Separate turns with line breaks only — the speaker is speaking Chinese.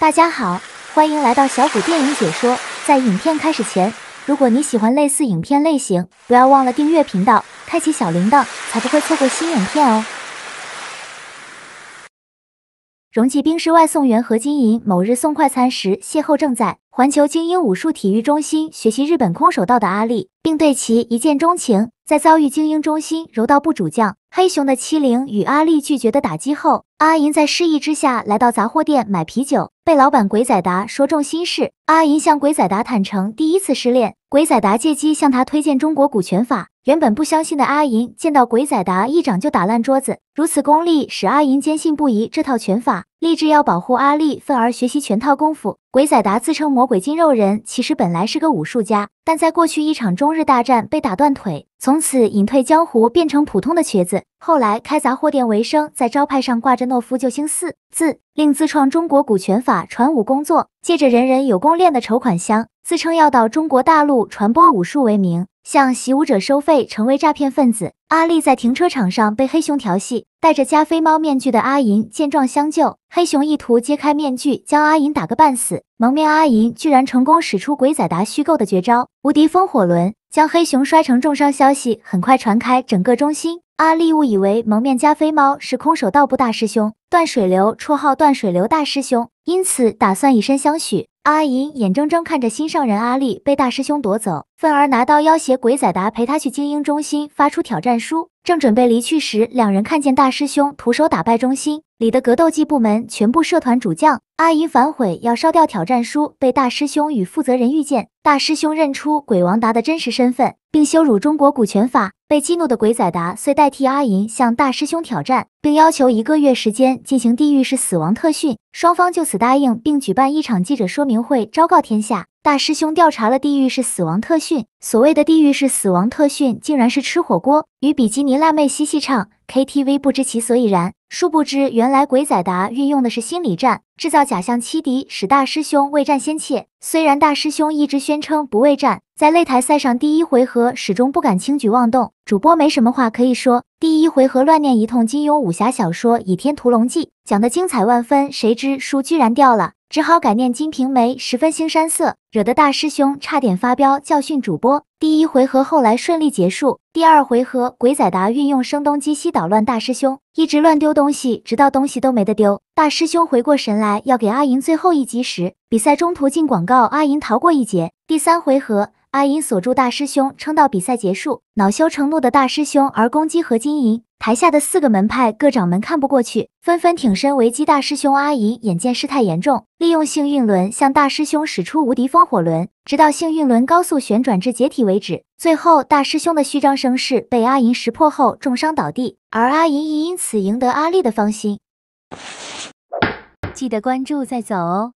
大家好，欢迎来到小虎电影解说。在影片开始前，如果你喜欢类似影片类型，不要忘了订阅频道，开启小铃铛，才不会错过新影片哦。荣继兵是外送员和金银，某日送快餐时邂逅正在环球精英武术体育中心学习日本空手道的阿丽，并对其一见钟情。在遭遇精英中心柔道部主将黑熊的欺凌与阿丽拒绝的打击后，阿银在失意之下，来到杂货店买啤酒，被老板鬼仔达说中心事。阿银向鬼仔达坦诚第一次失恋，鬼仔达借机向他推荐中国古拳法。原本不相信的阿银，见到鬼仔达一掌就打烂桌子，如此功力使阿银坚信不疑这套拳法。立志要保护阿丽，愤而学习全套功夫。鬼仔达自称魔鬼筋肉人，其实本来是个武术家，但在过去一场中日大战被打断腿，从此隐退江湖，变成普通的瘸子。后来开杂货店为生，在招牌上挂着“懦夫救星”四。自令自创中国古拳法传武工作，借着人人有功练的筹款箱，自称要到中国大陆传播武术为名，向习武者收费，成为诈骗分子。阿丽在停车场上被黑熊调戏，戴着加菲猫面具的阿银见状相救，黑熊意图揭开面具，将阿银打个半死。蒙面阿银居然成功使出鬼仔达虚构的绝招——无敌风火轮，将黑熊摔成重伤。消息很快传开，整个中心。阿丽误以为蒙面加菲猫是空手道部大师兄断水流，绰号断水流大师兄，因此打算以身相许。阿银眼睁睁看着心上人阿丽被大师兄夺走，愤而拿刀要挟鬼仔达陪他去精英中心发出挑战书。正准备离去时，两人看见大师兄徒手打败中心里的格斗技部门全部社团主将。阿银反悔要烧掉挑战书，被大师兄与负责人遇见。大师兄认出鬼王达的真实身份，并羞辱中国股权法。被激怒的鬼仔达遂代替阿银向大师兄挑战，并要求一个月时间进行地狱式死亡特训。双方就此答应，并举办一场记者说明会，昭告天下。大师兄调查了地狱式死亡特训，所谓的地狱式死亡特训，竟然是吃火锅与比基尼辣妹嬉戏唱 KTV，不知其所以然。殊不知，原来鬼仔达运用的是心理战，制造假象欺敌，使大师兄未战先怯。虽然大师兄一直宣称不畏战，在擂台赛上第一回合始终不敢轻举妄动。主播没什么话可以说，第一回合乱念一通金庸武侠小说《倚天屠龙记》，讲得精彩万分。谁知书居然掉了，只好改念《金瓶梅》，十分腥山色，惹得大师兄差点发飙，教训主播。第一回合后来顺利结束。第二回合，鬼仔达运用声东击西捣乱，大师兄一直乱丢东西，直到东西都没得丢。大师兄回过神来要给阿银最后一击时，比赛中途进广告，阿银逃过一劫。第三回合。阿银锁住大师兄，撑到比赛结束。恼羞成怒的大师兄，而攻击何金银。台下的四个门派各掌门看不过去，纷纷挺身围击大师兄。阿银眼见事态严重，利用幸运轮向大师兄使出无敌风火轮，直到幸运轮高速旋转至解体为止。最后，大师兄的虚张声势被阿银识破后重伤倒地，而阿银亦因此赢得阿丽的芳心。记得关注再走哦。